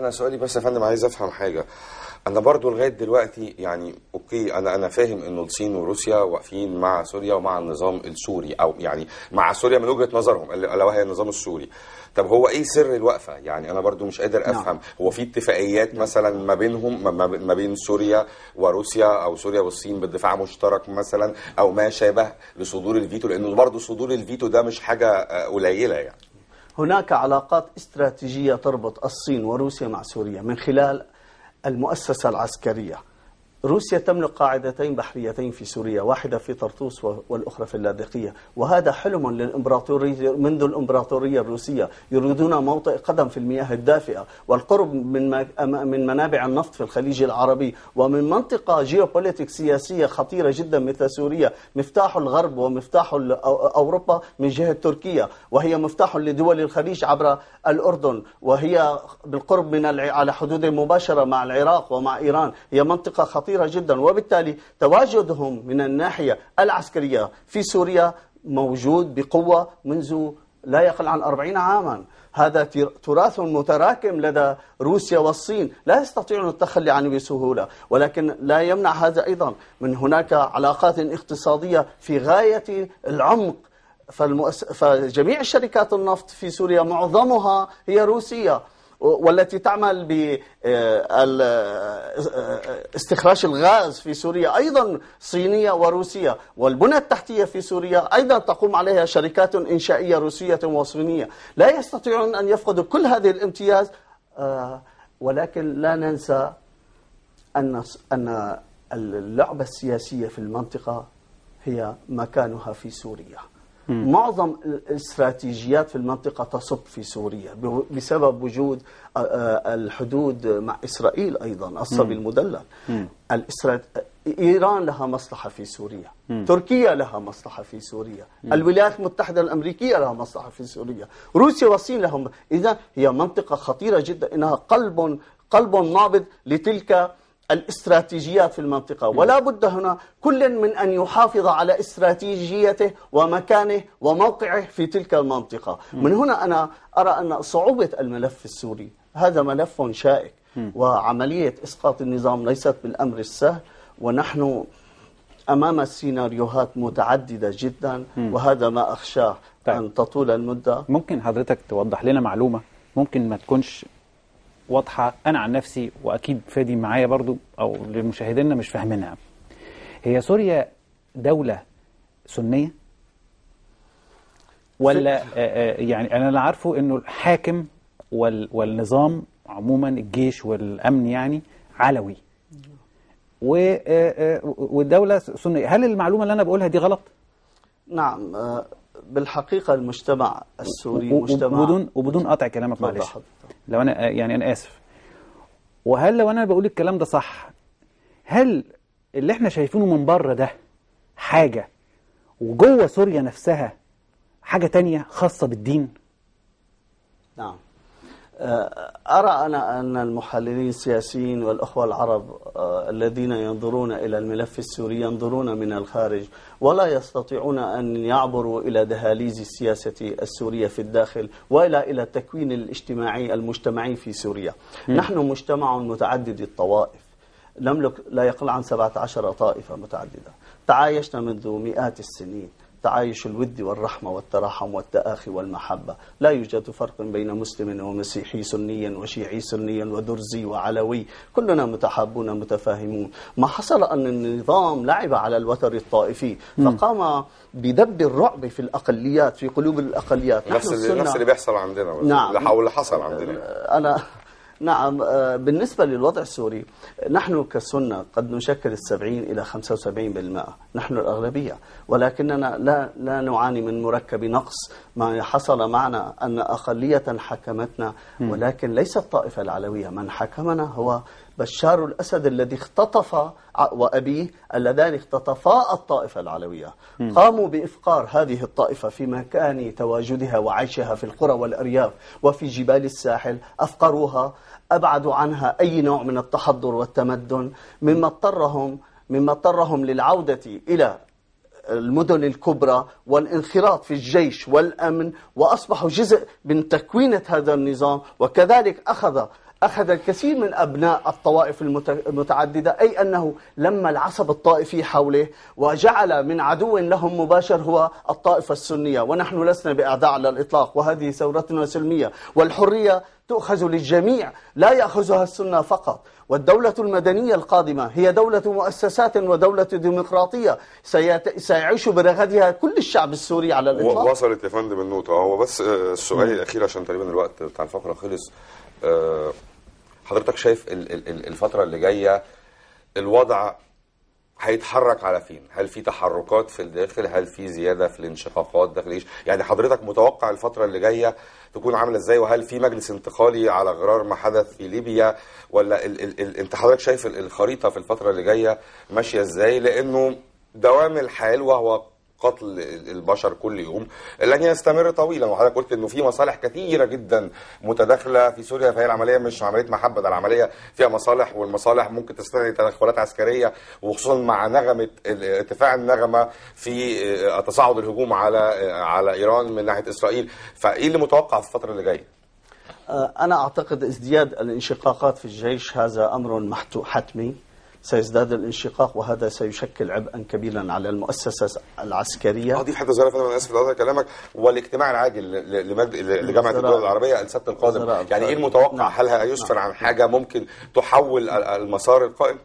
انا سؤالي بس يا فندم عايز افهم حاجه انا برضو لغايه دلوقتي يعني اوكي انا انا فاهم انه الصين وروسيا واقفين مع سوريا ومع النظام السوري او يعني مع سوريا من وجهه نظرهم الا وهي النظام السوري طب هو ايه سر الوقفه يعني انا برضو مش قادر نعم. افهم نعم. هو في اتفاقيات نعم. مثلا ما بينهم ما بين سوريا وروسيا او سوريا والصين بالدفاع مشترك مثلا او ما شابه لصدور الفيتو لانه برضو صدور الفيتو ده مش حاجه آه، قليله يعني هناك علاقات استراتيجية تربط الصين وروسيا مع سوريا من خلال المؤسسة العسكرية روسيا تملك قاعدتين بحريتين في سوريا واحدة في طرطوس والأخرى في اللاذقية وهذا حلم للإمبراطورية منذ الإمبراطورية الروسية يريدون موطئ قدم في المياه الدافئة والقرب من من منابع النفط في الخليج العربي ومن منطقة جيوبوليتيك سياسية خطيرة جدا مثل سوريا مفتاح الغرب ومفتاح أوروبا من جهة تركيا وهي مفتاح لدول الخليج عبر الأردن وهي بالقرب من على حدود مباشرة مع العراق ومع إيران هي منطقة خطيرة خطيرة جدا وبالتالي تواجدهم من الناحية العسكرية في سوريا موجود بقوة منذ لا يقل عن أربعين عاما هذا تراث متراكم لدى روسيا والصين لا يستطيعون التخلي عنه بسهولة ولكن لا يمنع هذا أيضا من هناك علاقات اقتصادية في غاية العمق فالمؤس... فجميع شركات النفط في سوريا معظمها هي روسية والتي تعمل باستخراج آه، آه، الغاز في سوريا أيضا صينية وروسية والبنى التحتية في سوريا أيضا تقوم عليها شركات إنشائية روسية وصينية لا يستطيعون أن يفقدوا كل هذه الامتياز آه، ولكن لا ننسى أن أن اللعبة السياسية في المنطقة هي مكانها في سوريا معظم الاستراتيجيات في المنطقة تصب في سوريا بسبب وجود آه، آه، الحدود مع إسرائيل أيضا الصبي المدلل إيران لها مصلحة في سوريا تركيا لها مصلحة في سوريا الولايات المتحدة الأمريكية لها مصلحة في سوريا روسيا والصين لهم إذا هي منطقة خطيرة جدا إنها قلب قلب نابض لتلك الاستراتيجيات في المنطقة ولا بد هنا كل من أن يحافظ على استراتيجيته ومكانه وموقعه في تلك المنطقة من هنا أنا أرى أن صعوبة الملف السوري هذا ملف شائك وعملية إسقاط النظام ليست بالأمر السهل ونحن أمام سيناريوهات متعددة جدا وهذا ما أخشاه طيب. أن تطول المدة ممكن حضرتك توضح لنا معلومة ممكن ما تكونش واضحة أنا عن نفسي وأكيد فادي معايا برضو أو لمشاهدينا مش فاهمينها هي سوريا دولة سنية ولا آه، آه، يعني أنا اللي عارفه أنه الحاكم والنظام عموما الجيش والأمن يعني علوي آه، والدولة سنية هل المعلومة اللي أنا بقولها دي غلط؟ نعم بالحقيقة المجتمع السوري مجتمع وبدون وبدون قطع كلامك معلش لو أنا يعني أنا آسف وهل لو أنا بقول الكلام ده صح هل اللي احنا شايفينه من بره ده حاجة وجوه سوريا نفسها حاجة تانية خاصة بالدين؟ نعم آه، أرى أنا أن المحللين السياسيين والأخوة العرب آه، الذين ينظرون إلى الملف السوري ينظرون من الخارج ولا يستطيعون أن يعبروا إلى دهاليز السياسة السورية في الداخل ولا إلى التكوين الاجتماعي المجتمعي في سوريا م. نحن مجتمع متعدد الطوائف نملك لا يقل عن 17 طائفة متعددة تعايشنا منذ مئات السنين التعايش الود والرحمة والتراحم والتآخي والمحبة لا يوجد فرق بين مسلم ومسيحي سنيا وشيعي سنيا ودرزي وعلوي كلنا متحابون متفاهمون ما حصل أن النظام لعب على الوتر الطائفي فقام بدب الرعب في الأقليات في قلوب الأقليات نفس, نفس اللي بيحصل عندنا نعم واللي حصل عندنا أنا نعم آه، بالنسبة للوضع السوري نحن كسنة قد نشكل السبعين إلى 75 بالمئة نحن الأغلبية ولكننا لا, لا نعاني من مركب نقص ما حصل معنا أن أقلية حكمتنا ولكن ليست الطائفة العلوية من حكمنا هو بشار الأسد الذي اختطف وأبيه اللذان اختطفا الطائفة العلوية م. قاموا بإفقار هذه الطائفة في مكان تواجدها وعيشها في القرى والأرياف وفي جبال الساحل أفقروها أبعدوا عنها أي نوع من التحضر والتمدن مما اضطرهم مما اضطرهم للعودة إلى المدن الكبرى والانخراط في الجيش والأمن وأصبحوا جزء من تكوينة هذا النظام وكذلك أخذ أخذ الكثير من أبناء الطوائف المتعددة أي أنه لما العصب الطائفي حوله وجعل من عدو لهم مباشر هو الطائفة السنية ونحن لسنا بأعداء على الإطلاق وهذه ثورتنا سلمية والحرية تؤخذ للجميع لا يأخذها السنة فقط والدولة المدنية القادمة هي دولة مؤسسات ودولة ديمقراطية سيعيش برغدها كل الشعب السوري على الإطلاق وصلت يا فندم النقطة هو بس آه، السؤال الأخير عشان تقريبا الوقت بتاع الفقرة خلص آه، حضرتك شايف الفتره اللي جايه الوضع هيتحرك على فين؟ هل في تحركات في الداخل؟ هل في زياده في الانشقاقات داخل يعني حضرتك متوقع الفتره اللي جايه تكون عامله ازاي؟ وهل في مجلس انتقالي على غرار ما حدث في ليبيا؟ ولا ال ال ال انت حضرتك شايف الخريطه في الفتره اللي جايه ماشيه ازاي؟ لانه دوام الحال وهو قتل البشر كل يوم لن يستمر طويلا وحضرتك قلت انه في مصالح كثيره جدا متداخله في سوريا فهي العمليه مش عمليه محبه ده العمليه فيها مصالح والمصالح ممكن تستدعي تدخلات عسكريه وخصوصا مع نغمه ارتفاع النغمه في آه، تصاعد الهجوم على آه، على ايران من ناحيه اسرائيل فايه اللي متوقع في الفتره اللي جايه؟ آه، أنا أعتقد ازدياد الانشقاقات في الجيش هذا أمر حتمي سيزداد الانشقاق وهذا سيشكل عبئا كبيرا على المؤسسة العسكرية أضيف حتى زرافة أنا أسف لحضرتك كلامك والاجتماع العاجل لمجد... لجامعة الدول العربية السبت القادم يعني إيه المتوقع نعم. هل هيسفر نعم. عن حاجة ممكن تحول المسار القائم؟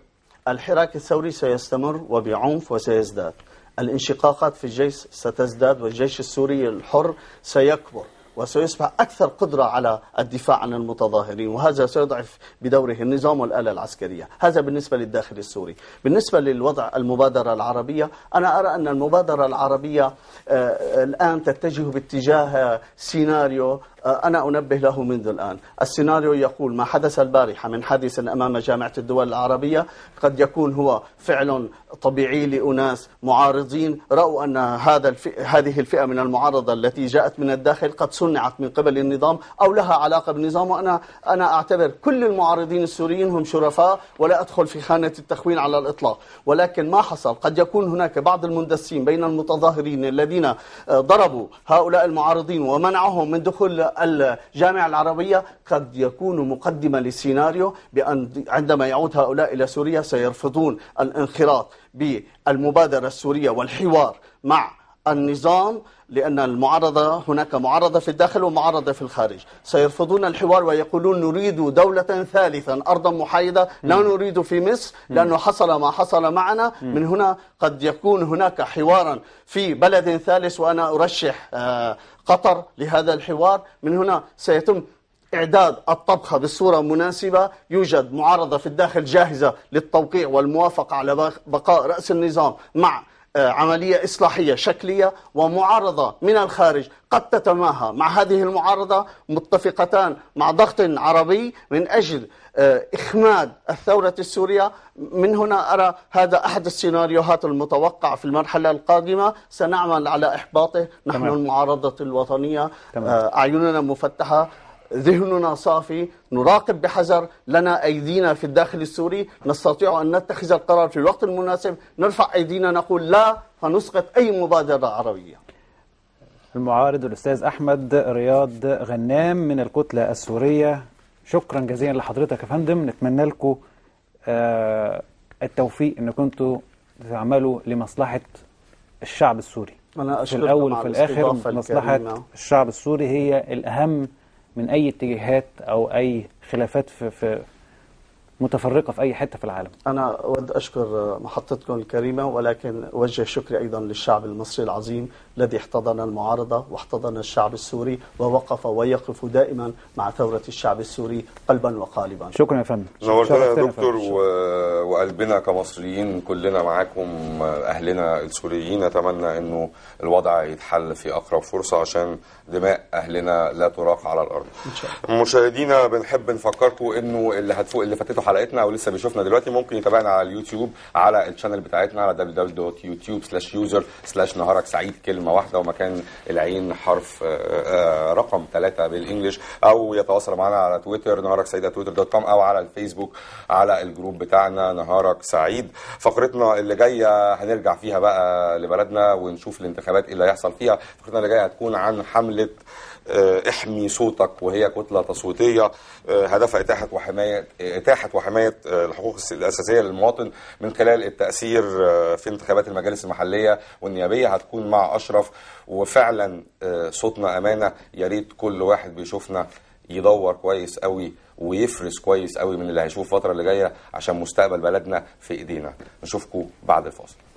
الحراك الثوري سيستمر وبعنف وسيزداد الانشقاقات في الجيش ستزداد والجيش السوري الحر سيكبر وسيصبح أكثر قدرة على الدفاع عن المتظاهرين وهذا سيضعف بدوره النظام والآلة العسكرية هذا بالنسبة للداخل السوري بالنسبة للوضع المبادرة العربية أنا أرى أن المبادرة العربية آه، الآن تتجه باتجاه آه، سيناريو آه، أنا أنبه له منذ الآن السيناريو يقول ما حدث البارحة من حادث أمام جامعة الدول العربية قد يكون هو فعل طبيعي لأناس معارضين رأوا أن هذا الف... هذه الفئة من المعارضة التي جاءت من الداخل قد صنعت من قبل النظام أو لها علاقة بالنظام وأنا أنا أعتبر كل المعارضين السوريين هم شرفاء ولا أدخل في خانة التخوين على الإطلاق ولكن ما حصل قد يكون هناك بعض المندسين بين المتظاهرين الذين آه، ضربوا هؤلاء المعارضين ومنعهم من دخول الجامعة العربية قد يكون مقدمة لسيناريو بأن عندما يعود هؤلاء إلى سوريا سيرفضون الانخراط بالمبادرة السورية والحوار مع النظام لأن المعارضة هناك معارضة في الداخل ومعارضة في الخارج سيرفضون الحوار ويقولون نريد دولة ثالثا أرضا محايدة لا نريد في مصر لأنه حصل ما حصل معنا من هنا قد يكون هناك حوارا في بلد ثالث وأنا أرشح آه، قطر لهذا الحوار من هنا سيتم إعداد الطبخة بالصورة مناسبة يوجد معارضة في الداخل جاهزة للتوقيع والموافقة على بقاء رأس النظام مع آه، عملية إصلاحية شكلية ومعارضة من الخارج قد تتماهى مع هذه المعارضة متفقتان مع ضغط عربي من أجل آه، إخماد الثورة السورية من هنا أرى هذا أحد السيناريوهات المتوقع في المرحلة القادمة سنعمل على إحباطه نحن تمام. المعارضة الوطنية تمام. آه، أعيننا مفتحة ذهننا صافي نراقب بحذر لنا أيدينا في الداخل السوري نستطيع أن نتخذ القرار في الوقت المناسب نرفع أيدينا نقول لا فنسقط أي مبادرة عربية المعارض الأستاذ أحمد رياض غنام من الكتلة السورية شكرا جزيلا لحضرتك يا فندم نتمنى لكم آه، التوفيق ان كنتوا تعملوا لمصلحه الشعب السوري أنا في الاول وفي الاخر مصلحه الكريمة. الشعب السوري هي الاهم من أي اتجاهات أو أي خلافات في, في, متفرقة في أي حتة في العالم أنا أود أشكر محطتكم الكريمة ولكن أوجه شكري أيضا للشعب المصري العظيم الذي احتضن المعارضة واحتضن الشعب السوري ووقف ويقف دائما مع ثورة الشعب السوري قلبا وقالبا شكرا يا فندم نورتنا يا دكتور و... وقلبنا كمصريين كلنا معاكم أهلنا السوريين نتمنى أنه الوضع يتحل في أقرب فرصة عشان دماء أهلنا لا تراق على الأرض مشاهدينا بنحب نفكركم أنه اللي هتفوق اللي فاتته حلقتنا او لسه بيشوفنا دلوقتي ممكن يتابعنا على اليوتيوب على الشانل بتاعتنا على www.youtube/user/ نهارك سعيد كلمه واحده ومكان العين حرف آه، آه، آه، رقم ثلاثه بالانجلش او يتواصل معنا على تويتر نهارك سعيد تويتر دوت كوم او على الفيسبوك على الجروب بتاعنا نهارك سعيد فقرتنا اللي جايه هنرجع فيها بقى لبلدنا ونشوف الانتخابات ايه اللي هيحصل فيها فقرتنا اللي جايه هتكون عن حمله آه، احمي صوتك وهي كتله تصويتيه آه، هدفها اتاحه وحمايه اتاحه وحمايه آه، الحقوق الاساسيه للمواطن من خلال التاثير في انتخابات المجالس المحليه والنيابيه هتكون مع اشرف وفعلا صوتنا امانه يا ريت كل واحد بيشوفنا يدور كويس قوي ويفرز كويس قوي من اللي هيشوف الفتره اللي جايه عشان مستقبل بلدنا في ايدينا نشوفكم بعد الفاصل